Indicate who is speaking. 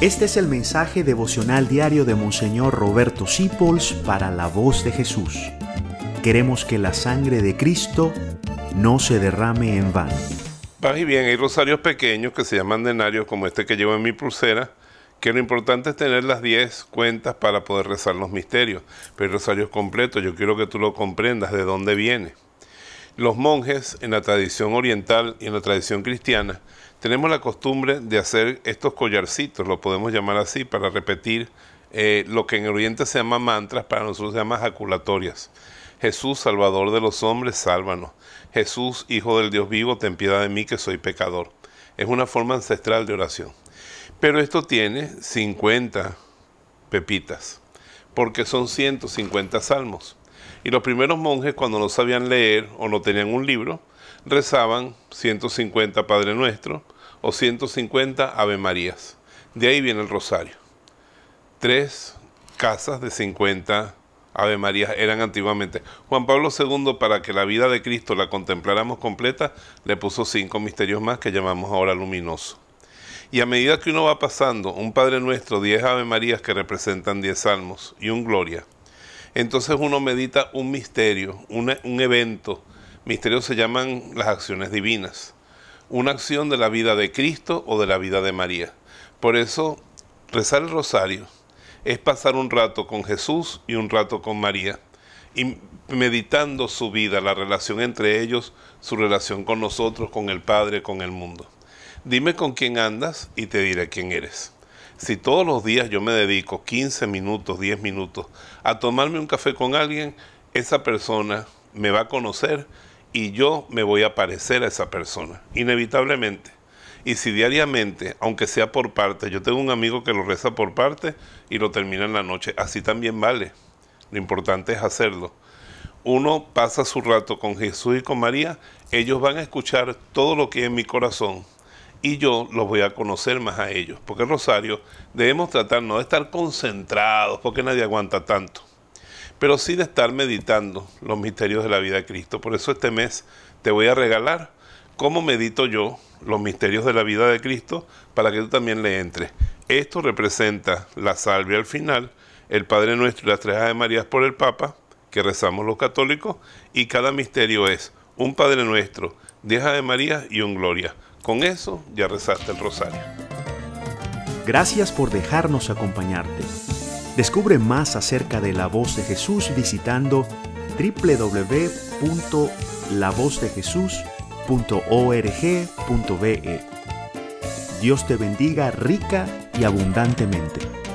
Speaker 1: Este es el mensaje devocional diario de Monseñor Roberto Sipols para la voz de Jesús. Queremos que la sangre de Cristo no se derrame en vano.
Speaker 2: Vas y bien, hay rosarios pequeños que se llaman denarios, como este que llevo en mi pulsera, que lo importante es tener las 10 cuentas para poder rezar los misterios. Pero el rosario es completo, yo quiero que tú lo comprendas de dónde viene. Los monjes, en la tradición oriental y en la tradición cristiana, tenemos la costumbre de hacer estos collarcitos, lo podemos llamar así, para repetir eh, lo que en el Oriente se llama mantras, para nosotros se llama jaculatorias. Jesús, Salvador de los hombres, sálvanos. Jesús, Hijo del Dios vivo, ten piedad de mí que soy pecador. Es una forma ancestral de oración. Pero esto tiene 50 pepitas, porque son 150 salmos. Y los primeros monjes, cuando no sabían leer o no tenían un libro, rezaban 150 Padre Nuestro o 150 Ave Marías. De ahí viene el rosario. Tres casas de 50 Ave Marías eran antiguamente. Juan Pablo II, para que la vida de Cristo la contempláramos completa, le puso cinco misterios más que llamamos ahora luminoso. Y a medida que uno va pasando, un Padre Nuestro, 10 Ave Marías que representan 10 salmos y un Gloria, entonces uno medita un misterio, un evento. Misterios se llaman las acciones divinas. Una acción de la vida de Cristo o de la vida de María. Por eso, rezar el rosario es pasar un rato con Jesús y un rato con María, y meditando su vida, la relación entre ellos, su relación con nosotros, con el Padre, con el mundo. Dime con quién andas y te diré quién eres. Si todos los días yo me dedico 15 minutos, 10 minutos a tomarme un café con alguien, esa persona me va a conocer y yo me voy a parecer a esa persona, inevitablemente. Y si diariamente, aunque sea por parte, yo tengo un amigo que lo reza por parte y lo termina en la noche, así también vale. Lo importante es hacerlo. Uno pasa su rato con Jesús y con María, ellos van a escuchar todo lo que hay en mi corazón, y yo los voy a conocer más a ellos. Porque Rosario debemos tratar no de estar concentrados, porque nadie aguanta tanto, pero sí de estar meditando los misterios de la vida de Cristo. Por eso este mes te voy a regalar cómo medito yo los misterios de la vida de Cristo para que tú también le entres. Esto representa la salve al final, el Padre Nuestro y las tres de Marías por el Papa, que rezamos los católicos, y cada misterio es un Padre Nuestro, diez de Marías y un Gloria. Con eso ya rezaste el rosario.
Speaker 1: Gracias por dejarnos acompañarte. Descubre más acerca de la voz de Jesús visitando www.lavozdejesús.org.be. Dios te bendiga rica y abundantemente.